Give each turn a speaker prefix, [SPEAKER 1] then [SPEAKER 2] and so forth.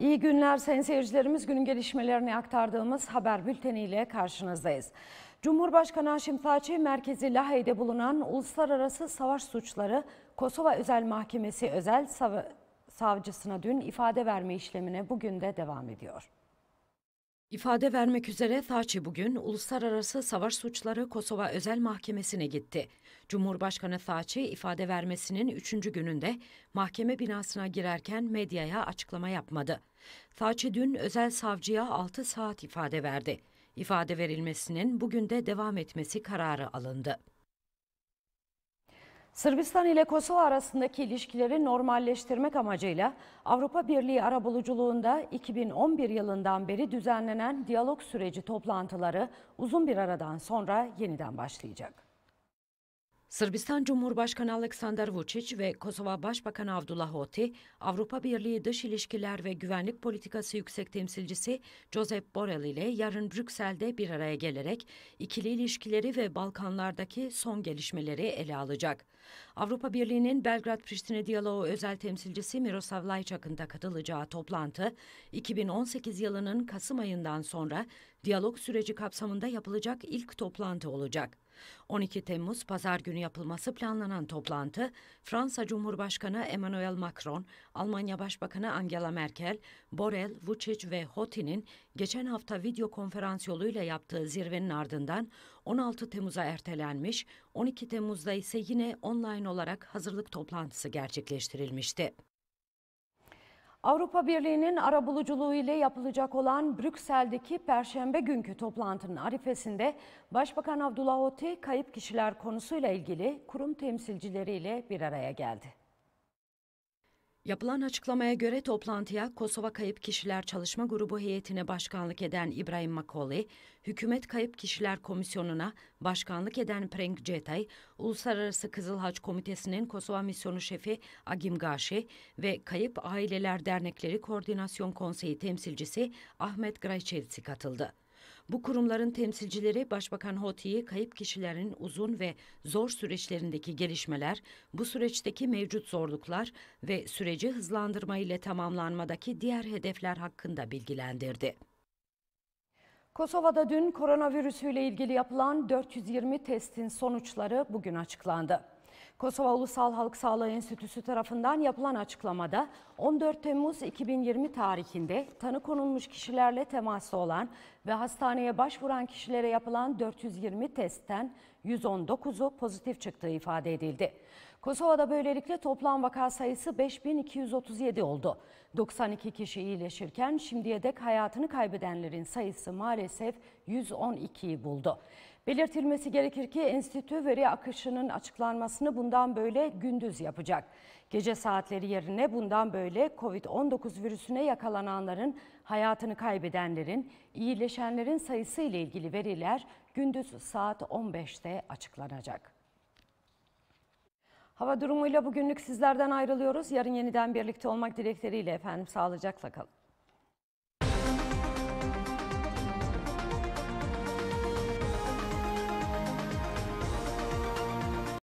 [SPEAKER 1] İyi günler sayın seyircilerimiz. Günün gelişmelerini aktardığımız haber bülteniyle karşınızdayız. Cumhurbaşkanı Haşim Taçi, merkezi Lahey'de bulunan Uluslararası Savaş Suçları Kosova Özel Mahkemesi Özel Sav Savcısına dün ifade verme işlemine bugün de devam ediyor. İfade vermek üzere Thaçi bugün Uluslararası Savaş Suçları Kosova Özel Mahkemesi'ne gitti. Cumhurbaşkanı Thaçi ifade vermesinin üçüncü gününde mahkeme binasına girerken medyaya açıklama yapmadı. Thaçi dün özel savcıya 6 saat ifade verdi. İfade verilmesinin bugün de devam etmesi kararı alındı. Sırbistan ile Kosova arasındaki ilişkileri normalleştirmek amacıyla Avrupa Birliği arabuluculuğunda 2011 yılından beri düzenlenen diyalog süreci toplantıları uzun bir aradan sonra yeniden başlayacak. Sırbistan Cumhurbaşkanı Aleksandar Vučić ve Kosova Başbakanı Abdullah Hoti, Avrupa Birliği Dış İlişkiler ve Güvenlik Politikası Yüksek Temsilcisi Josep Borrell ile yarın Brüksel'de bir araya gelerek ikili ilişkileri ve Balkanlardaki son gelişmeleri ele alacak. Avrupa Birliği'nin Belgrad-Priştine Diyaloğu özel temsilcisi Miroslav Lajçak'ın da katılacağı toplantı, 2018 yılının Kasım ayından sonra diyalog süreci kapsamında yapılacak ilk toplantı olacak. 12 Temmuz pazar günü yapılması planlanan toplantı Fransa Cumhurbaşkanı Emmanuel Macron, Almanya Başbakanı Angela Merkel, Borrell, Vučić ve Hoti'nin geçen hafta video konferans yoluyla yaptığı zirvenin ardından 16 Temmuz'a ertelenmiş, 12 Temmuz'da ise yine online olarak hazırlık toplantısı gerçekleştirilmişti. Avrupa Birliği'nin arabuluculuğu ile yapılacak olan Brüksel'deki Perşembe günkü toplantının arifesinde Başbakan Abdullah Ötü kayıp kişiler konusuyla ilgili kurum temsilcileriyle bir araya geldi. Yapılan açıklamaya göre toplantıya Kosova Kayıp Kişiler Çalışma Grubu heyetine başkanlık eden İbrahim Makoli, Hükümet Kayıp Kişiler Komisyonu'na başkanlık eden Prenk Cetay, Uluslararası Kızıl Haç Komitesi'nin Kosova Misyonu Şefi Agim Gashi ve Kayıp Aileler Dernekleri Koordinasyon Konseyi temsilcisi Ahmet Grayçelsi katıldı. Bu kurumların temsilcileri Başbakan Hoti'yi kayıp kişilerin uzun ve zor süreçlerindeki gelişmeler, bu süreçteki mevcut zorluklar ve süreci hızlandırma ile tamamlanmadaki diğer hedefler hakkında bilgilendirdi. Kosova'da dün koronavirüsüyle ilgili yapılan 420 testin sonuçları bugün açıklandı. Kosova Ulusal Halk Sağlığı Enstitüsü tarafından yapılan açıklamada 14 Temmuz 2020 tarihinde tanı konulmuş kişilerle teması olan ve hastaneye başvuran kişilere yapılan 420 testten 119'u pozitif çıktığı ifade edildi. Kosova'da böylelikle toplam vaka sayısı 5237 oldu. 92 kişi iyileşirken şimdiye dek hayatını kaybedenlerin sayısı maalesef 112'yi buldu. Belirtilmesi gerekir ki enstitü veri akışının açıklanmasını bundan böyle gündüz yapacak. Gece saatleri yerine bundan böyle COVID-19 virüsüne yakalananların, hayatını kaybedenlerin, iyileşenlerin sayısı ile ilgili veriler gündüz saat 15'te açıklanacak. Hava durumuyla bugünlük sizlerden ayrılıyoruz. Yarın yeniden birlikte olmak dilekleriyle efendim sağlıcakla kalın.